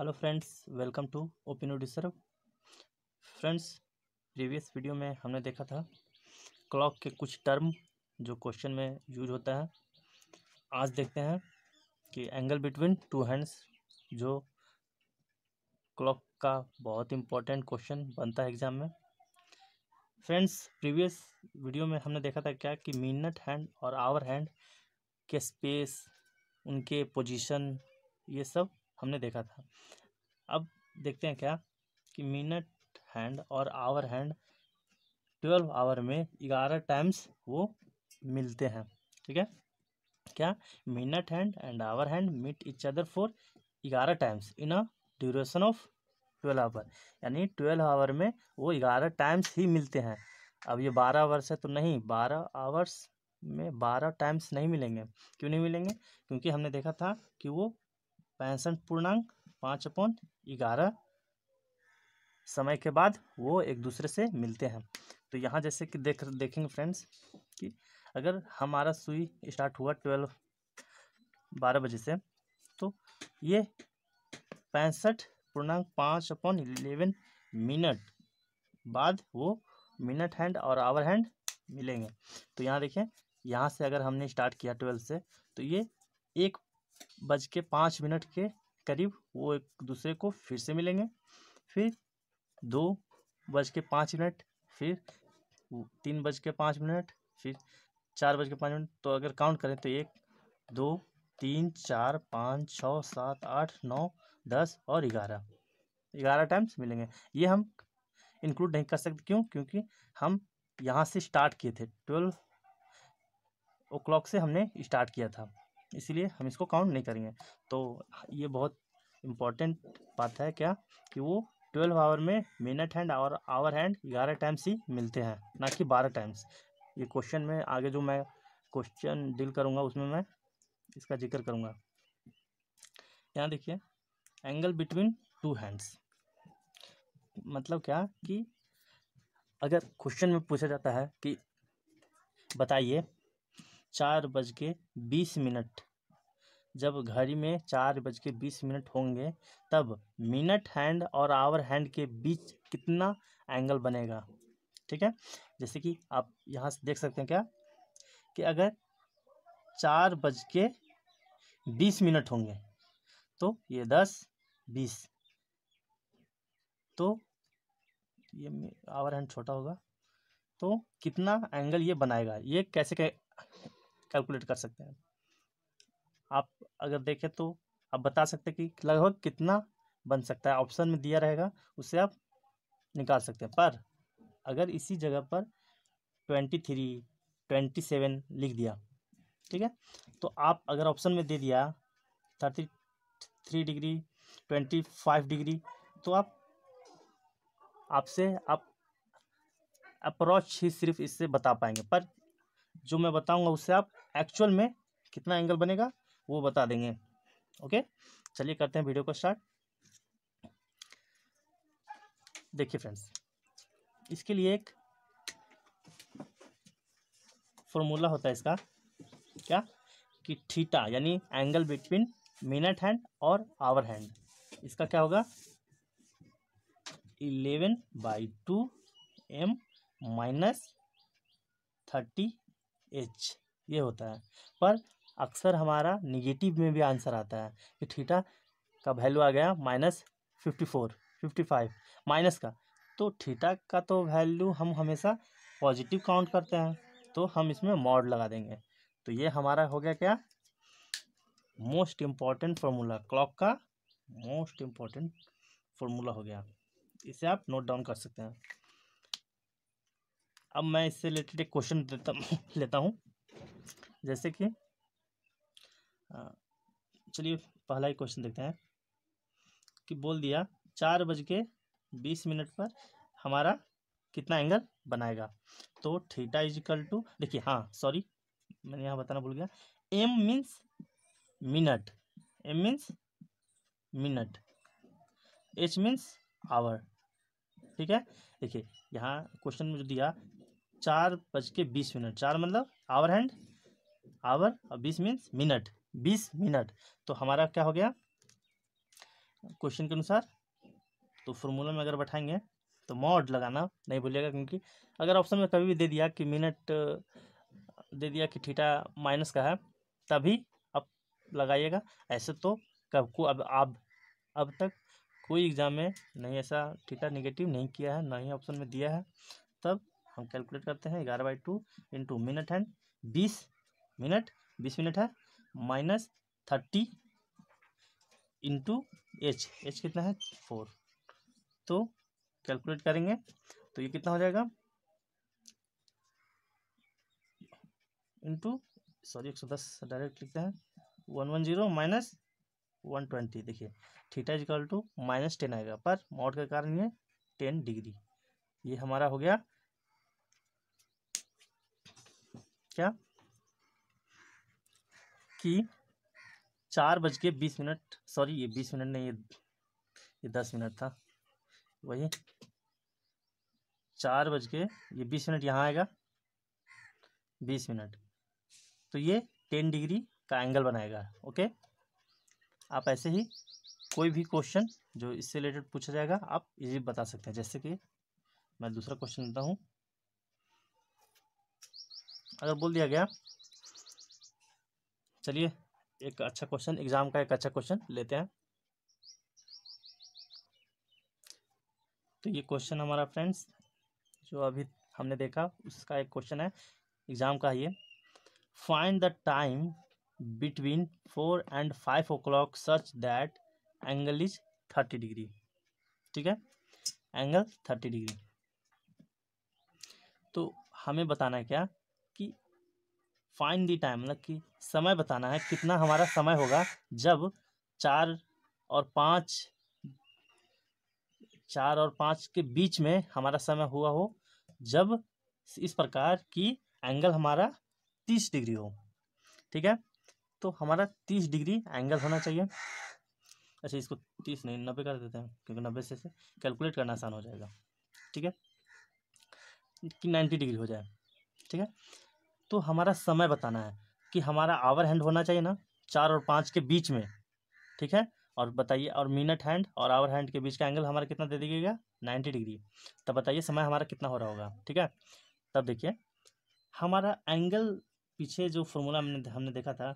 Hello friends welcome to ओपिनो डिसर्व friends previous video में हमने देखा था क्लॉक के कुछ टर्म जो क्वेश्चन में यूज होता है आज देखते हैं कि एंगल बिटवीन टू हैंड्स जो क्लॉक का बहुत इम्पोर्टेंट क्वेश्चन बनता है एग्ज़ाम में फ्रेंड्स प्रीवियस वीडियो में हमने देखा था क्या कि मिनट हैंड और आवर हैंड के स्पेस उनके पोजिशन ये सब हमने देखा था अब देखते हैं क्या कि मिनट हैंड और आवर हैंड ट्वेल्व आवर में ग्यारह टाइम्स वो मिलते हैं ठीक है क्या minute hand and hour hand meet each other for ग्यारह times in a duration of twelve hour यानी ट्वेल्व आवर में वो ग्यारह टाइम्स ही मिलते हैं अब ये बारह आवर्स है तो नहीं बारह आवर्स में बारह टाइम्स नहीं मिलेंगे क्यों नहीं मिलेंगे क्योंकि हमने देखा था कि वो पैंसठ पूर्णांक पाँच अपॉन ग्यारह समय के बाद वो एक दूसरे से मिलते हैं तो यहाँ जैसे कि देख देखेंगे फ्रेंड्स कि अगर हमारा सुई स्टार्ट हुआ ट्वेल्व बारह बजे से तो ये पैंसठ पूर्णांक पाँच अपॉन इलेवन मिनट बाद वो मिनट हैंड और आवर हैंड मिलेंगे तो यहाँ देखें यहाँ से अगर हमने स्टार्ट किया ट्वेल्व से तो ये एक बज के पाँच मिनट के करीब वो एक दूसरे को फिर से मिलेंगे फिर दो बज के पाँच मिनट फिर तीन बज के पाँच मिनट फिर चार बज के पाँच मिनट तो अगर काउंट करें तो एक दो तीन चार पाँच छः सात आठ नौ दस और ग्यारह ग्यारह टाइम्स मिलेंगे ये हम इंक्लूड नहीं कर सकते क्यों क्योंकि हम यहाँ से स्टार्ट किए थे ट्वेल्व ओ क्लॉक से हमने स्टार्ट किया था इसलिए हम इसको काउंट नहीं करेंगे तो ये बहुत इम्पॉर्टेंट बात है क्या कि वो ट्वेल्व आवर में मिनट हैंड और आवर हैंड ग्यारह टाइम्स ही मिलते हैं ना कि बारह टाइम्स ये क्वेश्चन में आगे जो मैं क्वेश्चन डील करूँगा उसमें मैं इसका जिक्र करूँगा यहाँ देखिए एंगल बिटवीन टू हैंड्स मतलब क्या कि अगर क्वेश्चन में पूछा जाता है कि बताइए चार बज के बीस मिनट जब घड़ी में चार बज के बीस मिनट होंगे तब मिनट हैंड और आवर हैंड के बीच कितना एंगल बनेगा ठीक है जैसे कि आप यहाँ से देख सकते हैं क्या कि अगर चार बज के बीस मिनट होंगे तो ये दस बीस तो ये आवर हैंड छोटा होगा तो कितना एंगल ये बनाएगा ये कैसे कै कैलकुलेट कर सकते हैं आप अगर देखें तो आप बता सकते हैं कि लगभग कितना बन सकता है ऑप्शन में दिया रहेगा उसे आप निकाल सकते हैं पर अगर इसी जगह पर ट्वेंटी थ्री ट्वेंटी सेवन लिख दिया ठीक है तो आप अगर ऑप्शन में दे दिया thirty three degree twenty five degree तो आप आपसे आप अप्रोच ही सिर्फ इससे बता पाएंगे पर जो मैं बताऊंगा उससे आप एक्चुअल में कितना एंगल बनेगा वो बता देंगे ओके चलिए करते हैं वीडियो को स्टार्ट देखिए फ्रेंड्स इसके लिए एक फॉर्मूला होता है इसका क्या कि थीटा यानी एंगल बिटवीन मिनट हैंड और आवर हैंड इसका क्या होगा eleven by two M minus thirty H ये होता है पर अक्सर हमारा निगेटिव में भी आंसर आता है कि थीटा का वैल्यू आ गया minus fifty four fifty five minus का तो थीटा का तो वैल्यू हम हमेशा पॉजिटिव काउंट करते हैं तो हम इसमें मॉड लगा देंगे तो ये हमारा हो गया क्या मोस्ट इम्पॉर्टेंट फार्मूला क्लॉक का मोस्ट इम्पॉर्टेंट फार्मूला हो गया इसे आप नोट डाउन कर सकते हैं अब मैं इससे रिलेटेड एक क्वेश्चन देता लेता हूँ जैसे कि चलिए पहला ही क्वेश्चन देखते हैं कि बोल दिया चार बज के बीस मिनट पर हमारा कितना एंगल बनाएगा तो थीटा इज इक्वल टू देखिए हाँ सॉरी मैंने यहाँ बताना भूल गया M means minute M means minute H means hour ठीक है देखिए यहाँ क्वेश्चन में जो दिया चार बज के बीस मिनट चार मतलब आवर हैंड आवर और बीस मीन्स मिनट बीस मिनट तो हमारा क्या हो गया क्वेश्चन के अनुसार तो फॉर्मूला में अगर बैठाएंगे तो मॉड लगाना नहीं भूलिएगा क्योंकि अगर ऑप्शन में कभी भी दे दिया कि मिनट दे दिया कि ठीठा माइनस का है तभी आप लगाइएगा ऐसे तो कब को अब आप अब तक कोई एग्ज़ाम में नहीं ऐसा ठीठा निगेटिव नहीं किया है ना ही ऑप्शन में दिया है तब हम कैलकुलेट करते हैं ग्यारह by two into minute hand बीस मिनट बीस मिनट है minus thirty into H H कितना है फोर तो कैलकुलेट करेंगे तो ये कितना हो जाएगा इंटू सॉरी एक सौ दस डायरेक्ट लिखते हैं one one zero minus one twenty देखिए theta is equal to minus ten आएगा पर मॉड का कारण ये टेन डिग्री ये हमारा हो गया क्या कि चार बज के बीस मिनट सॉरी ये बीस मिनट नहीं ये ये दस मिनट था वही चार बज के ये बीस मिनट यहाँ आएगा बीस मिनट तो ये टेन डिग्री का एंगल बनाएगा ओके आप ऐसे ही कोई भी क्वेश्चन जो इससे रिलेटेड पूछा जाएगा आप इजी बता सकते हैं जैसे कि मैं दूसरा क्वेश्चन देता हूँ अगर बोल दिया गया चलिए एक अच्छा क्वेश्चन एग्ज़ाम का एक अच्छा क्वेश्चन लेते हैं तो ये क्वेश्चन हमारा फ्रेंड्स जो अभी हमने देखा उसका एक क्वेश्चन है एग्ज़ाम का ये find the time between four and five o'clock such that angle is thirty degree ठीक है एंगल थर्टी डिग्री तो हमें बताना है क्या फाइन दी टाइम मतलब कि समय बताना है कितना हमारा समय होगा जब चार और पाँच चार और पाँच के बीच में हमारा समय हुआ हो जब इस प्रकार की एंगल हमारा तीस डिग्री हो ठीक है तो हमारा तीस डिग्री एंगल होना चाहिए अच्छा इसको तीस नहीं नब्बे कर देते हैं क्योंकि नब्बे से, से कैलकुलेट करना आसान हो जाएगा ठीक है कि नाइन्टी डिग्री हो जाए ठीक है तो हमारा समय बताना है कि हमारा आवर हैंड होना चाहिए ना चार और पाँच के बीच में ठीक है और बताइए और मिनट हैंड और आवर हैंड के बीच का एंगल हमारा कितना दे दीजिएगा नाइन्टी डिग्री तब बताइए समय हमारा कितना हो रहा होगा ठीक है तब देखिए हमारा एंगल पीछे जो फॉर्मूला हमने हमने देखा था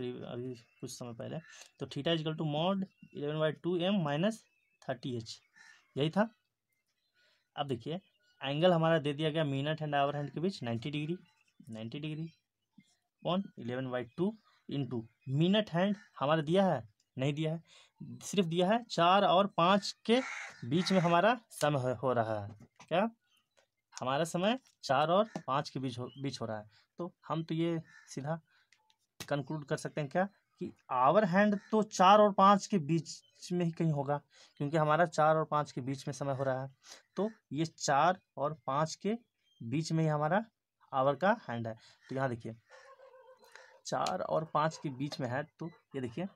अभी कुछ समय पहले तो theta is equal to mod eleven by two M minus thirty H यही था अब देखिए एंगल हमारा दे दिया गया मिनट हैंड आवर हैंड के बीच ninety degree ninety degree upon eleven by two into minute hand हमारा दिया है नहीं दिया है सिर्फ दिया है चार और पाँच के बीच में हमारा समय हो रहा है क्या हमारा समय चार और पाँच के बीच हो बीच हो रहा है तो हम तो ये सीधा कंक्लूड कर सकते हैं क्या कि आवर हैंड तो चार और पाँच के बीच में ही कहीं होगा क्योंकि हमारा चार और पाँच के बीच में समय हो रहा है तो ये चार और पाँच के बीच में ही हमारा आवर का हैंड है तो यहाँ देखिए चार और पाँच के बीच में है तो ये देखिए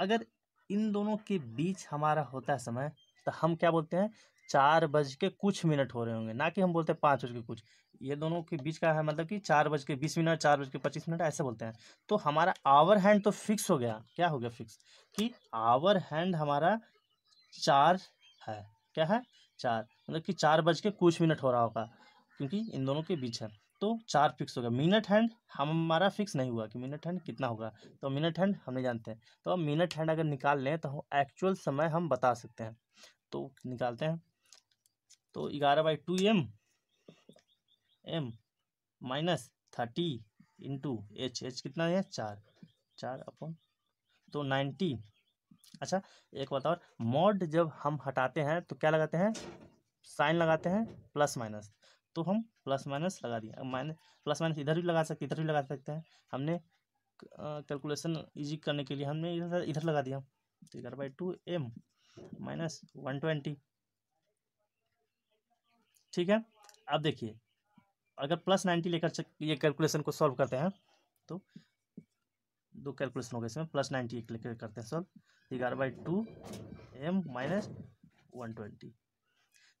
अगर इन दोनों के बीच हमारा होता है समय तो हम क्या बोलते हैं चार बज के कुछ मिनट हो रहे होंगे ना कि हम बोलते हैं पाँच बज के कुछ ये दोनों के बीच का है मतलब कि चार बज के बीस मिनट चार बज के पच्चीस मिनट ऐसे बोलते हैं तो हमारा आवर हैंड तो फिक्स हो गया क्या हो गया फिक्स कि आवर हैंड हमारा चार है क्या है चार मतलब कि चार बज के कुछ मिनट हो रहा होगा क्योंकि इन दोनों के बीच है तो चार फिक्स हो गया मिनट हैंड हमारा फिक्स नहीं हुआ कि मिनट हैंड कितना होगा तो मिनट हैंड हम नहीं जानते हैं तो अब मिनट हैंड अगर निकाल लें तो एक्चुअल समय हम बता सकते हैं तो निकालते हैं तो ग्यारह by two M M minus thirty into H H कितना है चार चार अपॉन तो नाइन्टी अच्छा एक बात और मॉड जब हम हटाते हैं तो क्या लगाते हैं साइन लगाते हैं प्लस माइनस तो हम प्लस माइनस लगा दिया माइनस प्लस माइनस इधर भी लगा सकते इधर भी लगा सकते हैं हमने कैलकुलेशन इजी करने के लिए हमने इधर इधर लगा दिया तो इधर by two M minus one twenty ठीक है अब देखिए अगर प्लस नाइन्टी लेकर ये कैलकुलेशन को सॉल्व करते हैं तो दो कैलकुलेशन हो गए इसमें प्लस नाइन्टी एक लेकर करते हैं सॉल्व ग्यारह by two M minus one twenty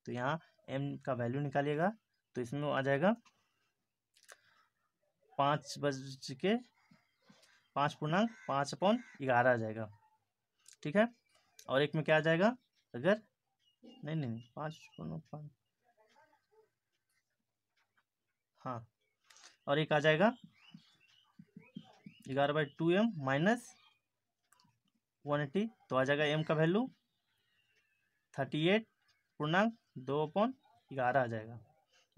तो यहाँ एम का वैल्यू निकालिएगा तो इसमें आ जाएगा पाँच बज के पाँच पूर्णांक पाँच अपॉन ग्यारह आ जाएगा ठीक है और एक में क्या आ जाएगा अगर नहीं नहीं नहीं पाँच पूर्णांक पाँच हाँ और एक आ जाएगा ग्यारह by two M minus one eighty तो आ जाएगा एम का वैल्यू थर्टी एट पूर्णांक दो अपॉन ग्यारह आ जाएगा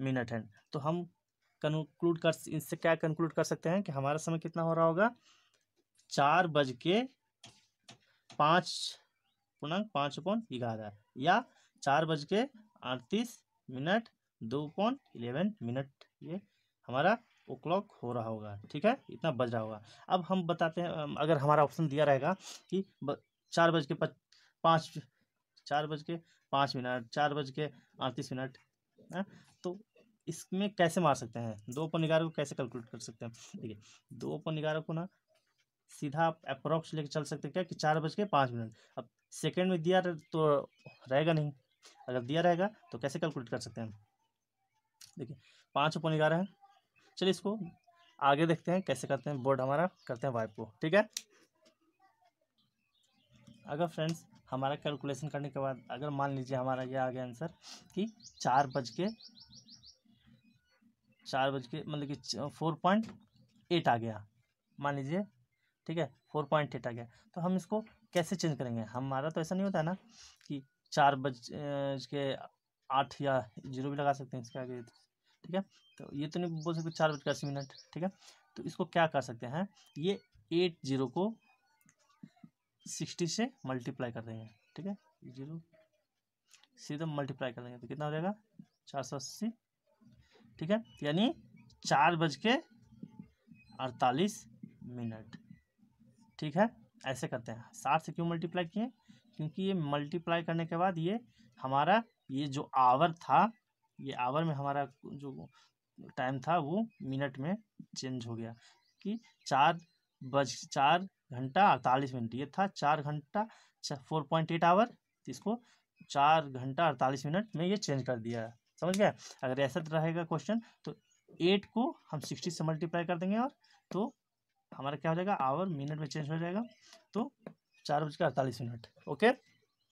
मिनट है तो हम कंक्लूड कर इससे क्या कंक्लूड कर सकते हैं कि हमारा समय कितना हो रहा होगा चार बज के पाँच पूर्णांक पाँच पॉइंट ग्यारह या चार बज के अड़तीस मिनट दो पॉइंट इलेवन मिनट ये हमारा ओ क्लॉक हो रहा होगा ठीक है इतना बज रहा होगा अब हम बताते हैं अगर हमारा ऑप्शन दिया रहेगा कि चार बज के पाँच चार बज के पाँच मिनट चार बज के अड़तीस मिनट है? हाँ? तो इसमें कैसे मार सकते हैं दो अपन ग्यारह को कैसे कैलकुलेट कर सकते हैं देखिए दो अपन ग्यारह को ना सीधा आप अप्रॉक्स लेके चल सकते हैं क्या कि चार बज के पाँच मिनट अब सेकेंड में दिया तो रहेगा नहीं अगर दिया रहेगा तो कैसे कैलकुलेट कर सकते हैं देखिए पाँच अपन ग्यारह है चलिए इसको आगे देखते हैं कैसे करते हैं बोर्ड हमारा करते हैं वाइप को ठीक है अगर फ्रेंड्स हमारा कैलकुलेशन करने के बाद अगर मान लीजिए हमारा ये आ गया आंसर कि चार बज के चार बज के मतलब कि फोर पॉइंट एट आ गया मान लीजिए ठीक है फोर पॉइंट एट आ गया तो हम इसको कैसे चेंज करेंगे हमारा तो ऐसा नहीं होता है ना कि चार बज के आठ या जीरो भी लगा सकते हैं इसके आगे ठीक है तो ये तो नहीं बोल सकते चार बज के अस्सी मिनट ठीक है तो इसको क्या कर सकते हैं ये एट जीरो को सिक्सटी से मल्टीप्लाई कर देंगे ठीक है जीरो सीधा मल्टीप्लाई कर देंगे तो कितना हो जाएगा चार सौ अस्सी ठीक है यानी चार बज के अड़तालीस मिनट ठीक है ऐसे करते हैं साठ से क्यों मल्टीप्लाई किए क्योंकि ये मल्टीप्लाई करने के बाद ये हमारा ये जो आवर था ये आवर में हमारा जो टाइम था वो मिनट में चेंज हो गया कि चार बज चार घंटा अड़तालीस मिनट ये था चार घंटा फोर पॉइंट एट आवर इसको चार घंटा अड़तालीस मिनट में ये चेंज कर दिया है समझ गया अगर ऐसा रहेगा क्वेश्चन तो एट को हम सिक्सटी से मल्टीप्लाई कर देंगे और तो हमारा क्या हो जाएगा आवर मिनट में चेंज हो जाएगा तो चार बज के अड़तालीस मिनट ओके